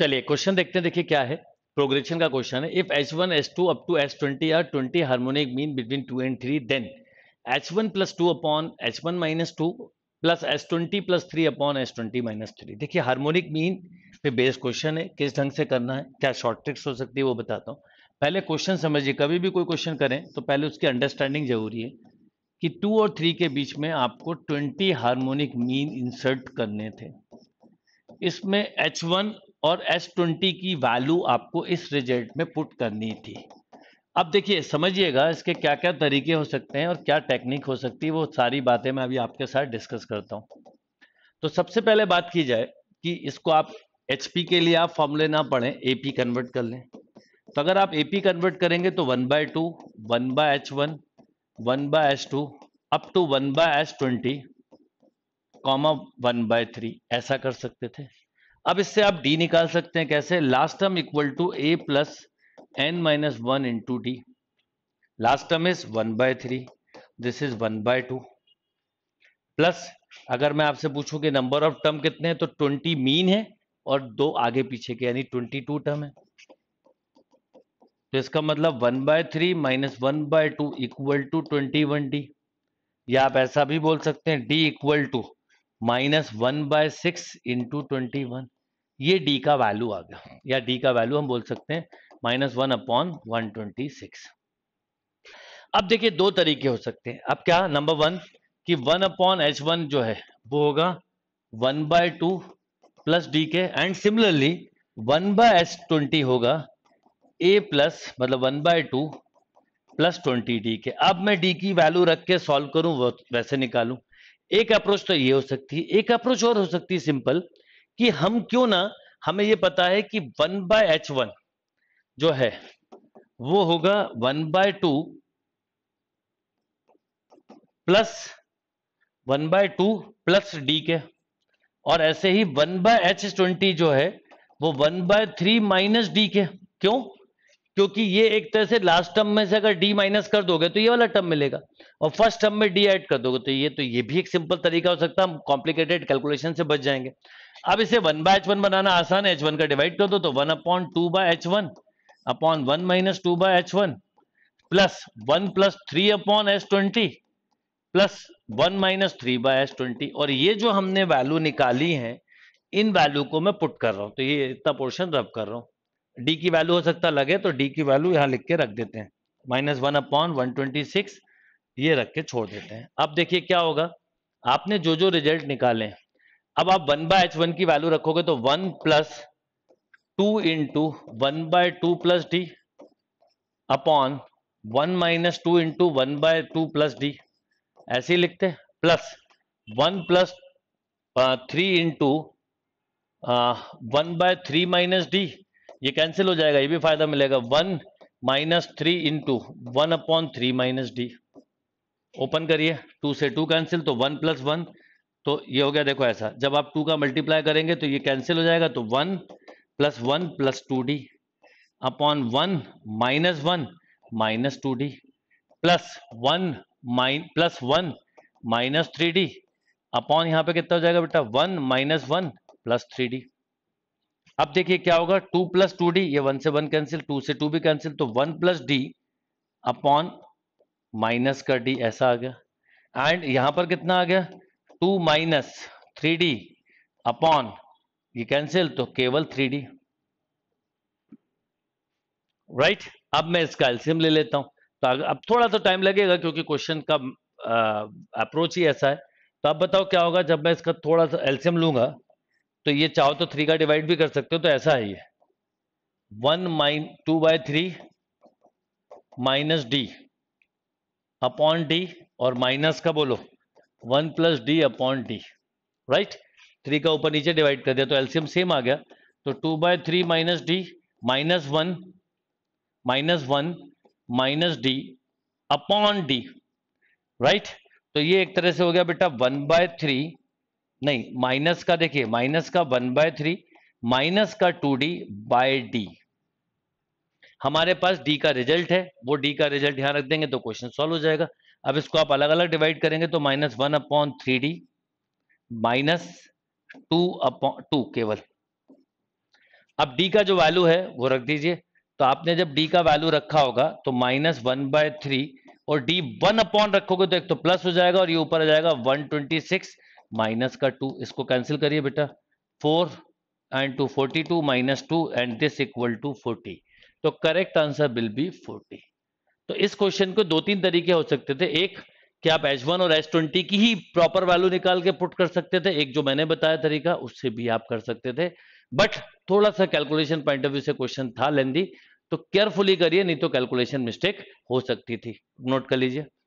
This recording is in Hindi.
चलिए क्वेश्चन देखते हैं देखिए क्या है प्रोग्रेशन का क्वेश्चन है if H one H two up to H twenty are twenty harmonic mean between two and three then H one plus two upon H one minus two plus S twenty plus three upon S twenty minus three देखिए हार्मोनिक मीन पे बेस क्वेश्चन है किस ढंग से करना है क्या शॉर्ट ट्रिक्स हो सकती है वो बताता हूँ पहले क्वेश्चन समझिए कभी भी कोई क्वेश्चन करें तो पहले उसकी अंडरस्टैंडिंग जरूरी है कि टू और थ्री के बीच में आपको ट्वेंटी हार्मोनिक मीन इंसर्ट करने थे इसमें एच वन और S20 की वैल्यू आपको इस रिजल्ट में पुट करनी थी अब देखिए समझिएगा इसके क्या क्या तरीके हो सकते हैं और क्या टेक्निक हो सकती है वो सारी बातें मैं अभी आपके साथ डिस्कस करता हूँ तो सबसे पहले बात की जाए कि इसको आप एच के लिए आप फॉर्मूले ना पढ़ें ए कन्वर्ट कर लें तो अगर आप ए कन्वर्ट करेंगे तो one by two one by H one one by H two up to one by H twenty comma one by three ऐसा कर सकते थे अब इससे आप डी निकाल सकते हैं कैसे last term equal to A plus N minus one into D last term is one by three this is one by two plus अगर मैं आपसे पूछूं कि नंबर ऑफ टर्म कितने हैं तो ट्वेंटी मीन है और दो आगे पीछे के यानी ट्वेंटी टू टर्म है तो इसका मतलब one by three minus one by two equal to twenty one D या आप ऐसा भी बोल सकते हैं D equal to minus one by six into twenty one ये डी का वैल्यू आ गया या डी का वैल्यू हम बोल सकते हैं minus one upon one twenty six अब देखिए दो तरीके हो सकते हैं अब क्या नंबर वन कि वन अपॉन एच वन जो है वो होगा one by two plus D के and similarly one by H twenty होगा ए प्लस मतलब one by two plus twenty D के अब मैं डी की वैल्यू रख के सॉल्व करूं वैसे निकालू एक अप्रोच तो ये हो सकती है एक अप्रोच और हो सकती है सिंपल कि हम क्यों ना हमें ये पता है कि वन बाय एच वन जो है वो होगा one by two plus one by two plus D के और ऐसे ही वन बाय एच ट्वेंटी जो है वो one by three minus D के क्यों क्योंकि ये एक तरह से लास्ट टर्म में से अगर डी माइनस कर दोगे तो ये वाला टर्म मिलेगा और फर्स्ट टर्म में डी ऐड कर दोगे तो ये तो ये भी एक सिंपल तरीका हो सकता है हम कॉम्प्लिकेटेड कैलकुलेशन से बच जाएंगे अब इसे वन बाय एच वन बनाना आसान है एच वन का डिवाइड कर दो तो one upon two by H one upon one minus two by H one plus one plus three upon S twenty plus one minus three by S twenty और ये जो हमने वैल्यू निकाली है इन वैल्यू को मैं पुट कर रहा हूं तो ये इतना पोर्शन रब कर रहा हूं डी की वैल्यू हो सकता लगे तो डी की वैल्यू यहां लिख के रख देते हैं minus one upon one twenty six ये रख के छोड़ देते हैं अब देखिए क्या होगा आपने जो जो रिजल्ट निकाले अब आप वन बाय एच वन की वैल्यू रखोगे तो one plus two into one by two plus D upon one minus two into one by two plus D ऐसे ही लिखते plus one plus three into one by three minus D ये कैंसिल हो जाएगा ये भी फायदा मिलेगा one minus three into one upon three minus D open करिए टू से टू कैंसिल तो वन प्लस वन तो ये हो गया देखो ऐसा जब आप टू का मल्टीप्लाई करेंगे तो ये कैंसिल हो जाएगा तो one plus one plus two D upon one minus one minus two D plus one minus plus one minus three D upon यहां पे कितना हो जाएगा बेटा one minus one plus three D अब देखिए क्या होगा टू प्लस टू डी ये वन से वन कैंसिल टू से टू भी कैंसिल तो one plus D upon minus का डी ऐसा आ गया एंड यहां पर कितना आ गया two minus three D upon ये कैंसिल तो केवल थ्री डी राइट अब मैं इसका एल्सियम ले लेता हूं तो अब थोड़ा तो टाइम लगेगा क्योंकि क्वेश्चन का अप्रोच ही ऐसा है तो आप बताओ क्या होगा जब मैं इसका थोड़ा सा एल्सियम लूंगा तो ये चाहो तो थ्री का डिवाइड भी कर सकते हो तो ऐसा है ये one minus two by three minus D upon D और माइनस का बोलो one plus D upon D right three का ऊपर नीचे डिवाइड कर दिया तो एल्सियम सेम आ गया तो two by three minus D minus one minus one minus D upon D right तो ये एक तरह से हो गया बेटा वन बाय थ्री नहीं माइनस का देखिए माइनस का वन बाय थ्री माइनस का टू डी बाय डी हमारे पास डी का रिजल्ट है वो डी का रिजल्ट यहां रख देंगे तो क्वेश्चन सॉल्व हो जाएगा अब इसको आप अलग अलग डिवाइड करेंगे तो minus one upon three D minus two upon two केवल अब डी का जो वैल्यू है वो रख दीजिए तो आपने जब डी का वैल्यू रखा होगा तो माइनस वन बाय थ्री और डी वन अपॉन रखोगे तो एक तो प्लस हो जाएगा और ये ऊपर आ जाएगा वन ट्वेंटी सिक्स माइनस का टू इसको कैंसिल करिए बेटा four and two forty two minus two and this equal to forty तो correct answer will be forty तो इस क्वेश्चन को दो तीन तरीके हो सकते थे एक कि आप वन और ट्वेंटी की ही प्रॉपर वैल्यू निकाल के पुट कर सकते थे एक जो मैंने बताया तरीका उससे भी आप कर सकते थे बट थोड़ा सा कैलकुलेशन पॉइंट ऑफ व्यू से क्वेश्चन था लेंदी तो केयरफुली करिए नहीं तो कैलकुलेशन मिस्टेक हो सकती थी नोट कर लीजिए